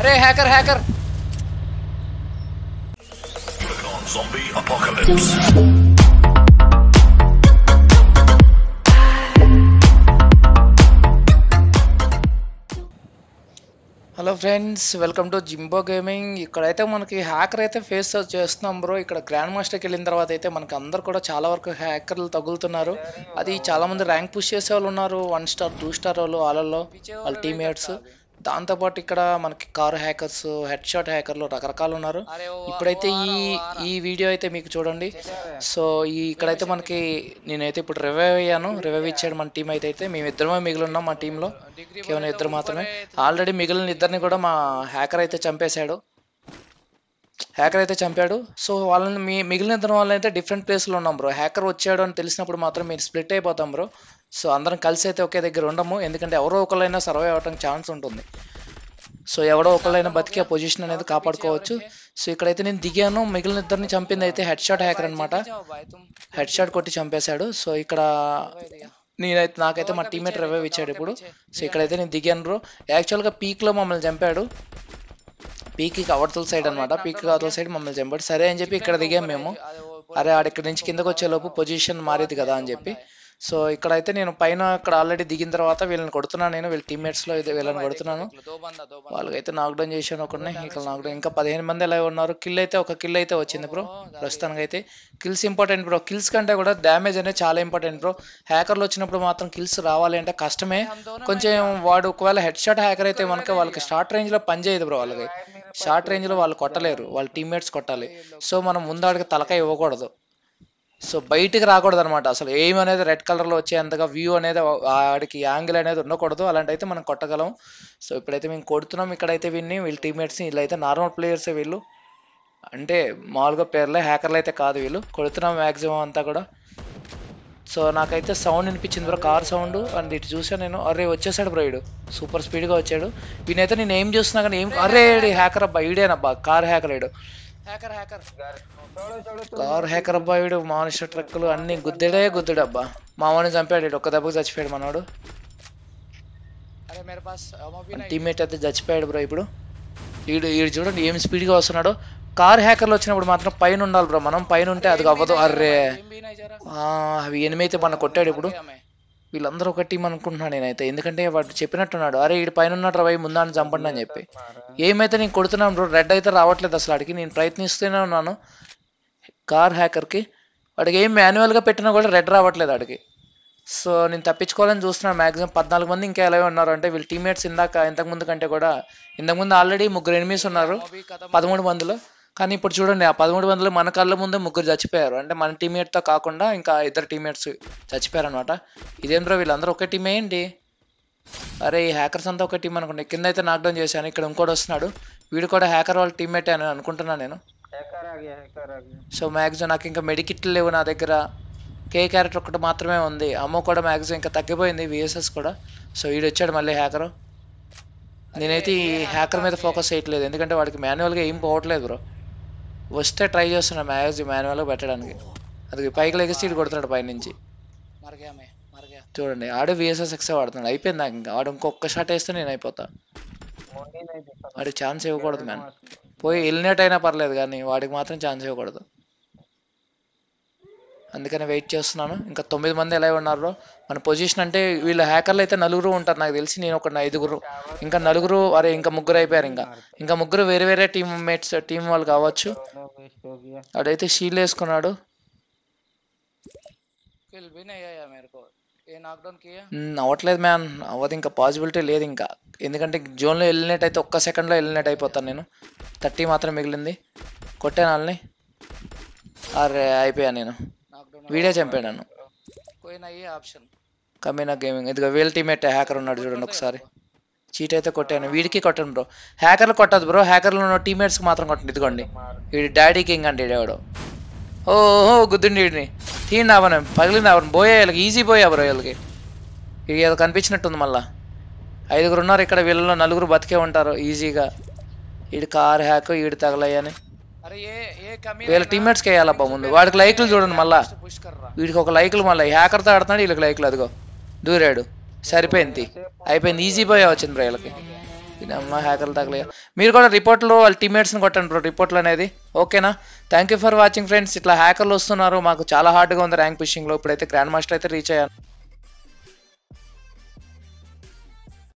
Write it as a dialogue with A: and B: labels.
A: అరే hacker hacker hello friends welcome to Jimbo gaming ఇక్కడైతే మనకి హ్యాకర్ అయితే ఫేస్ చేస్తున్నాం బ్రో ఇక్కడ గ్రాండ్ మాస్టర్కి వెళ్ళిన తర్వాత అయితే మనకి అందరు కూడా చాలా వరకు హ్యాకర్లు తగులుతున్నారు అది చాలా మంది ర్యాంక్ పుష్ చేసే వాళ్ళు ఉన్నారు వన్ స్టార్ టూ స్టార్ వాళ్ళు వాళ్ళల్లో వాళ్ళ టీమ్మేట్స్ దాంతోపాటు ఇక్కడ మనకి కార్ హ్యాకర్స్ హెడ్ షాట్ హ్యాకర్లు రకరకాలు ఉన్నారు ఇప్పుడైతే ఈ ఈ వీడియో అయితే మీకు చూడండి సో ఈ ఇక్కడైతే మనకి నేనైతే ఇప్పుడు రివైవ్ అయ్యాను రివైవ్ ఇచ్చాడు మన టీం అయితే అయితే మేమిద్దరమే మిగిలి ఉన్నాం మా టీంలో కేవలం ఇద్దరు మాత్రమే ఆల్రెడీ మిగిలిన ఇద్దరిని కూడా మా హ్యాకర్ అయితే చంపేశాడు హ్యాకర్ అయితే చంపాడు సో వాళ్ళని మీ మిగిలిన ఇద్దరు వాళ్ళైతే డిఫరెంట్ ప్లేస్లో ఉన్నాం బ్రో హ్యాకర్ వచ్చాడు అని తెలిసినప్పుడు మాత్రం మీరు స్ప్లిట్ అయిపోతాం బ్రో సో అందరం కలిసి అయితే ఒకే దగ్గర ఉండము ఎందుకంటే ఎవరో ఒకళ్ళైనా సర్వైవ్ అవ్వడానికి ఛాన్స్ ఉంటుంది సో ఎవడో ఒకళ్ళైనా బతికే పొజిషన్ అనేది కాపాడుకోవచ్చు సో ఇక్కడైతే నేను దిగాను మిగిలిన ఇద్దరిని చంపింది అయితే హెడ్ షాట్ హ్యాకర్ అనమాట హెడ్ షాట్ కొట్టి చంపేశాడు సో ఇక్కడ నేనైతే నాకైతే మా టీమేట్ రివైవ్ ఇచ్చాడు ఇప్పుడు సో ఇక్కడైతే నేను దిగాను రో యాక్చువల్గా పీక్లో మమ్మల్ని చంపాడు పీక్కి అవతల సైడ్ అనమాట పీక్ అవతల సైడ్ మమ్మల్ని చంపాడు సరే అని చెప్పి ఇక్కడ దిగాం మేము అరే ఆడిక్కడి నుంచి కిందకు వచ్చేలోపు పొజిషన్ మారేది కదా అని చెప్పి సో ఇక్కడ అయితే నేను పైన ఇక్కడ ఆల్రెడీ దిగిన తర్వాత వీళ్ళని కొడుతున్నాను నేను వీళ్ళ లో అయితే వీళ్ళని కొడుతున్నాను వాళ్ళకైతే డౌన్ చేశాను ఒకరిని ఇక్కడ డౌన్ ఇంకా పదిహేను మంది ఎలా ఉన్నారు కిల్ అయితే ఒక కిల్ అయితే వచ్చింది బ్రో ప్రస్తుతానికి అయితే కిల్స్ ఇంపార్టెంట్ బ్రో కిల్స్ కంటే కూడా డ్యామేజ్ అనేది చాలా ఇంపార్టెంట్ బ్రో హ్యాకర్లు వచ్చినప్పుడు మాత్రం కిల్స్ రావాలి అంటే కష్టమే కొంచెం వాడు ఒకవేళ హెడ్ షాట్ హ్యాకర్ అయితే మనకి వాళ్ళకి షార్ట్ రేంజ్ లో పనిచేయదు బ్రో వాళ్ళకి షార్ట్ రేంజ్లో వాళ్ళు కొట్టలేరు వాళ్ళ టీమ్మేట్స్ కొట్టాలి సో మనం ముందాడికి తలకాయ ఇవ్వకూడదు సో బయటికి రాకూడదు అనమాట అసలు ఏం అనేది రెడ్ కలర్లో వచ్చేంతగా వ్యూ అనేది ఆడికి యాంగిల్ అనేది ఉండకూడదు అలాంటి అయితే మనం కొట్టగలం సో ఇప్పుడైతే మేము కొడుతున్నాం ఇక్కడైతే విన్ని వీళ్ళ టీమ్మేట్స్ని అయితే నార్మల్ ప్లేయర్సే వీళ్ళు అంటే మామూలుగా పేర్లే హ్యాకర్లు అయితే కాదు వీళ్ళు కొడుతున్నాం మ్యాక్సిమం అంతా కూడా సో నాకైతే సౌండ్ వినిపించింది బ్రో కార్ సౌండ్ అండ్ ఇటు చూసాను నేను అరే వచ్చేసాడు బ్రో వీడు సూపర్ స్పీడ్గా వచ్చాడు వీనైతే నేను ఏం చూస్తున్నా కానీ ఏం అరే హ్యాకర్ అబ్బా ఈడేనబ్బా కార్ హ్యాకర్ వీడు హ్యాకర్ హ్యాకర్ కార్ హ్యాకర్ అబ్బా వీడు మానుష ట్రక్కులు అన్ని గుద్దుడే గుద్దుడు అబ్బా మామూలు చంపాడు ఒక్క దెబ్బకు చచ్చిపోయాడు మనోడు టీమేట్ అయితే చచ్చిపోయాడు బ్రో ఇప్పుడు వీడు వీడు చూడండి ఏం స్పీడ్గా వస్తున్నాడు కార్ హ్యాకర్లు వచ్చినప్పుడు మాత్రం పైన ఉండాలి బ్రో మనం పైన ఉంటే అది అవ్వదు అర్రే అవి ఎనిమి అయితే మన కొట్టాడు ఇప్పుడు వీళ్ళందరూ ఒక టీం అనుకుంటున్నాను నేనైతే ఎందుకంటే వాడు చెప్పినట్టున్నాడు అరే ఈ పైన ఉన్నాడు రవి ముందా అని చంపండి అని చెప్పి ఏమైతే నేను కొడుతున్నాను బ్రో రెడ్ అయితే రావట్లేదు అసలు అడిగి నేను ప్రయత్నిస్తూనే ఉన్నాను కార్ హ్యాకర్కి వాడికి ఏం మాన్యువల్గా పెట్టినా కూడా రెడ్ రావట్లేదు వాడికి సో నేను తప్పించుకోవాలని చూస్తున్నాను మ్యాక్సిమం పద్నాలుగు మంది ఇంకా ఎలా ఉన్నారు అంటే వీళ్ళు టీమ్మేట్స్ ఇందాక ఇంతకుముందు కంటే కూడా ఇంతకుముందు ఆల్రెడీ ముగ్గురు ఎనిమిస్ ఉన్నారు పదమూడు మందిలో కానీ ఇప్పుడు చూడండి ఆ పదమూడు వందలు మన కళ్ళ ముందే ముగ్గురు చచ్చిపోయారు అంటే మన టీమేట్తో కాకుండా ఇంకా ఇద్దరు టీమేట్స్ అనమాట ఇదేంద్రో వీళ్ళందరూ ఒకే టీమే ఏంటి అరే ఈ హ్యాకర్స్ అంతా ఒక టీం అనుకుంటే కింద అయితే నాక్డౌన్ చేశాను ఇక్కడ ఇంకోటి వస్తున్నాడు వీడు కూడా హ్యాకర్ వాళ్ళ టీమ్మేట్ అని అనుకుంటున్నాను నేను సో మ్యాగ్జిన్ నాకు ఇంకా మెడికిట్లు లేవు నా దగ్గర కే క్యారెక్టర్ ఒకటి మాత్రమే ఉంది అమ్మో కూడా మ్యాగ్జిన్ ఇంకా తగ్గిపోయింది విఎస్ఎస్ కూడా సో వీడు వచ్చాడు మళ్ళీ హ్యాకరు నేనైతే ఈ హ్యాకర్ మీద ఫోకస్ చేయట్లేదు ఎందుకంటే వాడికి మాన్యువల్గా ఏం పోవట్లేదు బ్రో వస్తే ట్రై చేస్తున్నా మ్యాగజీ మాన్యువల్ పెట్టడానికి అది పైకి లెగిసి సీట్ కొడుతున్నాడు పైనుంచి చూడండి ఆడు విఎస్ఎస్ ఎక్స్ వాడుతున్నాడు అయిపోయింది నాకు ఇంకా వాడు ఇంకొక షాట్ వేస్తే నేను అయిపోతా వాడికి ఛాన్స్ ఇవ్వకూడదు మ్యాన్ పోయి ఎలినేట్ అయినా పర్లేదు కానీ వాడికి మాత్రం ఛాన్స్ ఇవ్వకూడదు అందుకని వెయిట్ చేస్తున్నాను ఇంకా తొమ్మిది మంది ఎలా ఉన్నారో మన పొజిషన్ అంటే వీళ్ళ హ్యాకర్లు అయితే నలుగురు ఉంటారు నాకు తెలిసి నేను ఒక ఐదుగురు ఇంకా నలుగురు అరే ఇంకా ముగ్గురు అయిపోయారు ఇంకా ఇంకా ముగ్గురు వేరే వేరే టీమ్ మేట్స్ టీం వాళ్ళు కావచ్చు అడైతే షీల్ వేసుకున్నాడు అవ్వట్లేదు మ్యాన్ అవ్వదు ఇంకా పాసిబిలిటీ లేదు ఇంకా ఎందుకంటే జోన్లో వెళ్ళినట్టు అయితే ఒక్క సెకండ్లో వెళ్ళినట్టు అయిపోతాను నేను థర్టీ మాత్రం మిగిలింది కొట్టాను వాళ్ళని అరే అయిపోయాను నేను వీడే చంపాడు నన్ను ఆప్షన్ కమీనా గేమింగ్ ఇదిగో వీళ్ళ టీమేట్ హ్యాకర్ ఉన్నాడు చూడండి ఒకసారి చీట్ అయితే కొట్టాను వీడికి కొట్టాను బ్రో హ్యాకర్లు కొట్టదు బ్రో హ్యాకర్లు ఉన్న టీమేట్స్కి మాత్రం కొట్టండి ఇదిగోండి వీడి డాడీ కింగ్ అంటే ఎవడు ఓహో గుద్దుండి వీడిని తీయండి అవనం పగిలింది అవనం పోయే వీళ్ళకి ఈజీ పోయా బ్రో వీళ్ళకి ఇది ఏదో కనిపించినట్టుంది మళ్ళా ఐదుగురు ఉన్నారు ఇక్కడ వీళ్ళలో నలుగురు బతికే ఉంటారు ఈజీగా వీడి కార్ హ్యాక్ వీడి తగలయ్యని వీళ్ళ టీమ్మేట్స్ వేయాలబ్బా ముందు వాడికి లైక్లు చూడండి మళ్ళా వీడికి ఒక లైక్లు మళ్ళీ హ్యాకర్తో ఆడుతున్నాడు వీళ్ళకి లైక్లు అదిగో దూరాడు సరిపోయింది అయిపోయింది ఈజీ బాయ్ వచ్చింది బ్రో వీళ్ళకి అమ్మ హ్యాకర్లు తగలే మీరు కూడా రిపోర్ట్లు వాళ్ళ టీమ్మేట్స్ని కొట్టండి బ్రో రిపోర్ట్లు అనేది ఓకేనా thank you for watching friends ఇట్లా హ్యాకర్లు వస్తున్నారు మాకు చాలా హార్డ్గా ఉంది ర్యాంక్ పుషింగ్లో ఇప్పుడైతే గ్రాండ్ మాస్టర్ అయితే రీచ్ అయ్యాను